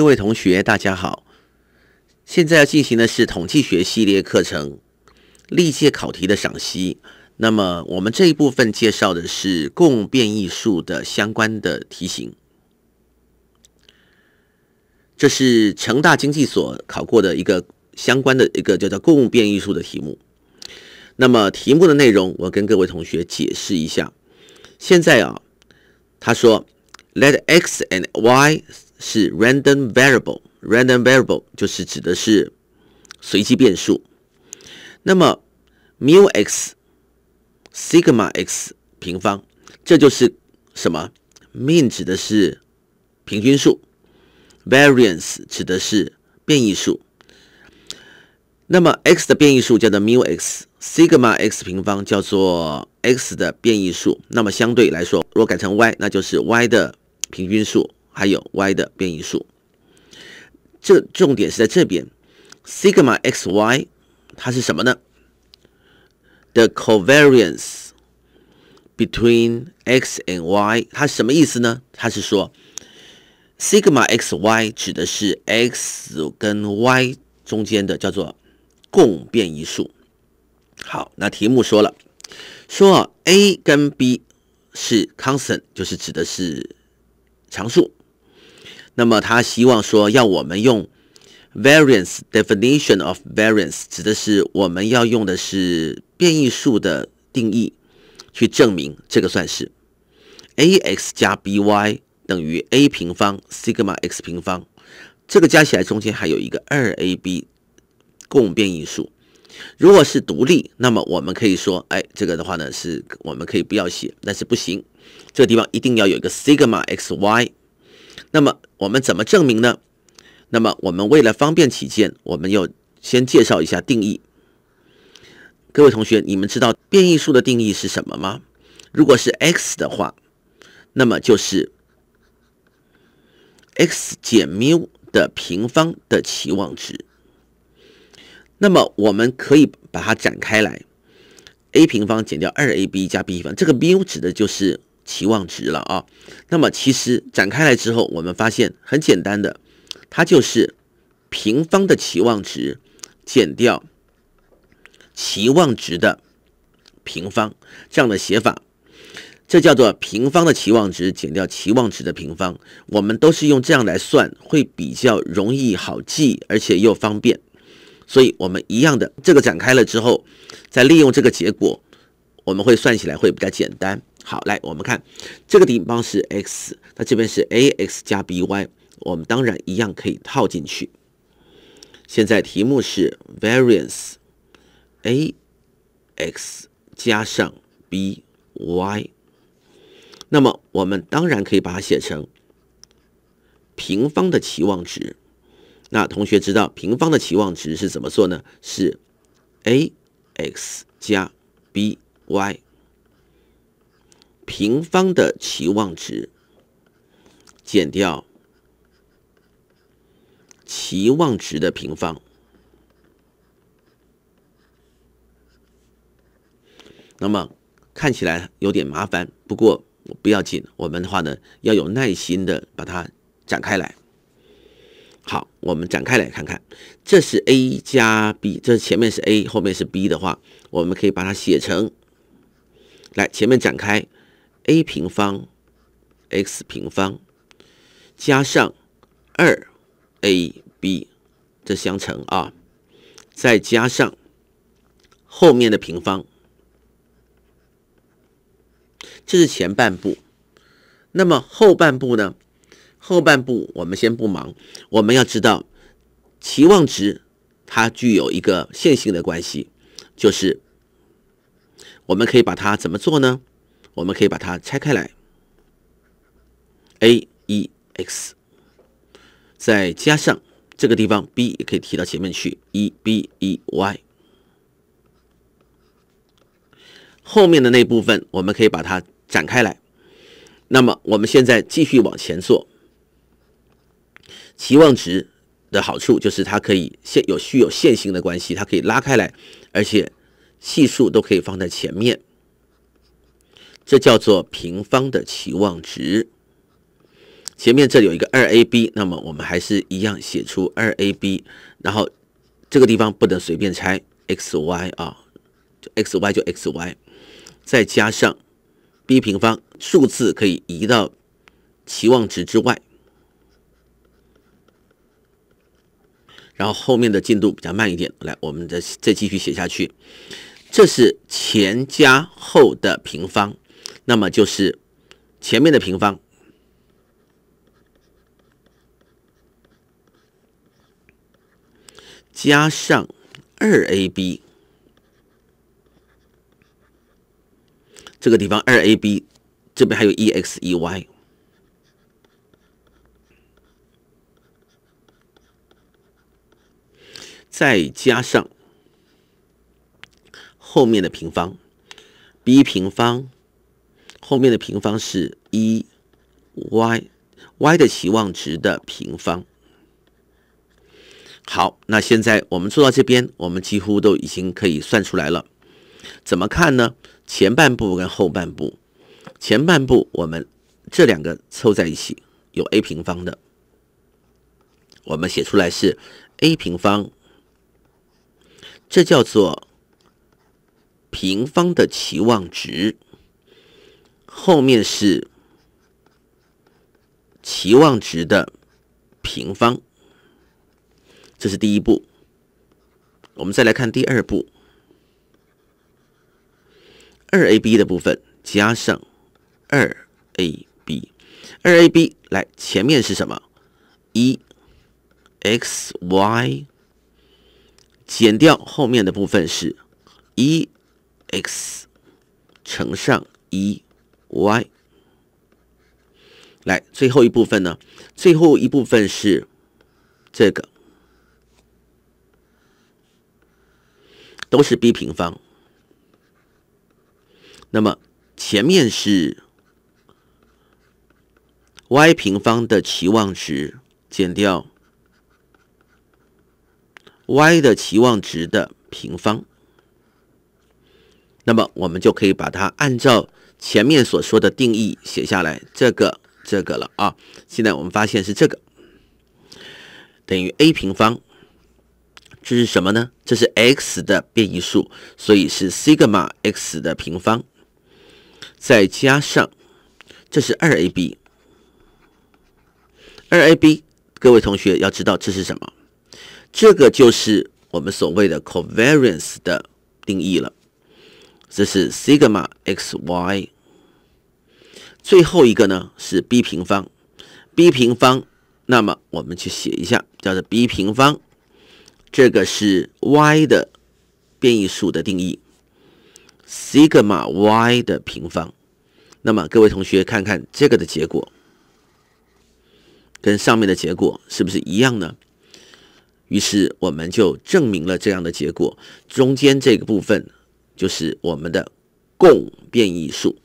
各位同学，大家好！现在要进行的是统计学系列课程历届考题的赏析。那么，我们这一部分介绍的是共变异数的相关的题型。这是成大经济所考过的一个相关的一个叫做共变异数的题目。那么题目的内容，我跟各位同学解释一下。现在啊，他说：“Let X and Y。”是 random variable，random variable 就是指的是随机变数。那么 mu x sigma x 平方，这就是什么？mean 指的是平均数，variance 指的是变异数。那么 x 的变异数叫做 mu x，sigma x 平方叫做 x 的变异数。那么相对来说，若改成 y，那就是 y 的平均数。还有 y 的变异数，这重点是在这边，sigma x y 它是什么呢？The covariance between x and y 它什么意思呢？它是说 sigma x y 指的是 x 跟 y 中间的叫做共变异数。好，那题目说了，说 a 跟 b 是 constant，就是指的是常数。那么他希望说，要我们用 variance definition of variance 指的是我们要用的是变异数的定义去证明这个算式 a x 加 b y 等于 a 平方 sigma x 平方，这个加起来中间还有一个二 a b 共变异数。如果是独立，那么我们可以说，哎，这个的话呢是我们可以不要写，但是不行，这个地方一定要有一个 sigma x y。那么我们怎么证明呢？那么我们为了方便起见，我们要先介绍一下定义。各位同学，你们知道变异数的定义是什么吗？如果是 x 的话，那么就是 x 减缪的平方的期望值。那么我们可以把它展开来，a 平方减掉二 ab 加 b 方，这个缪指的就是。期望值了啊，那么其实展开来之后，我们发现很简单的，它就是平方的期望值减掉期望值的平方这样的写法，这叫做平方的期望值减掉期望值的平方。我们都是用这样来算，会比较容易好记，而且又方便。所以我们一样的这个展开了之后，再利用这个结果，我们会算起来会比较简单。好，来我们看这个顶方是 x，那这边是 a x 加 b y，我们当然一样可以套进去。现在题目是 variance a x 加上 b y，那么我们当然可以把它写成平方的期望值。那同学知道平方的期望值是怎么做呢？是 a x 加 b y。平方的期望值减掉期望值的平方，那么看起来有点麻烦，不过不要紧，我们的话呢要有耐心的把它展开来。好，我们展开来看看，这是 a 加 b，这前面是 a，后面是 b 的话，我们可以把它写成，来前面展开。a 平方，x 平方，加上二 ab 这相乘啊，再加上后面的平方，这是前半部。那么后半部呢？后半部我们先不忙，我们要知道期望值它具有一个线性的关系，就是我们可以把它怎么做呢？我们可以把它拆开来，a e x，再加上这个地方 b 也可以提到前面去，e b e y。后面的那部分我们可以把它展开来。那么我们现在继续往前做。期望值的好处就是它可以线有需有线性的关系，它可以拉开来，而且系数都可以放在前面。这叫做平方的期望值。前面这里有一个二 a b，那么我们还是一样写出二 a b，然后这个地方不能随便拆 x y 啊，就 x y 就 x y，再加上 b 平方，数字可以移到期望值之外。然后后面的进度比较慢一点，来，我们再再继续写下去。这是前加后的平方。那么就是前面的平方加上二 a b，这个地方二 a b 这边还有 e x e y，再加上后面的平方 b 平方。后面的平方是一 y y 的期望值的平方。好，那现在我们做到这边，我们几乎都已经可以算出来了。怎么看呢？前半部跟后半部，前半部我们这两个凑在一起有 a 平方的，我们写出来是 a 平方，这叫做平方的期望值。后面是期望值的平方，这是第一步。我们再来看第二步，二 a b 的部分加上二 a b，二 a b 来前面是什么？一 x y 减掉后面的部分是一 x 乘上一。Y，来最后一部分呢？最后一部分是这个，都是 b 平方。那么前面是 y 平方的期望值减掉 y 的期望值的平方。那么我们就可以把它按照前面所说的定义写下来，这个这个了啊！现在我们发现是这个等于 a 平方，这是什么呢？这是 x 的变异数，所以是 sigma x 的平方，再加上这是二 ab，二 ab，各位同学要知道这是什么？这个就是我们所谓的 covariance 的定义了。这是西格玛 x y，最后一个呢是 b 平方，b 平方，那么我们去写一下，叫做 b 平方，这个是 y 的变异数的定义，西格玛 y 的平方，那么各位同学看看这个的结果，跟上面的结果是不是一样呢？于是我们就证明了这样的结果，中间这个部分。就是我们的共变异数。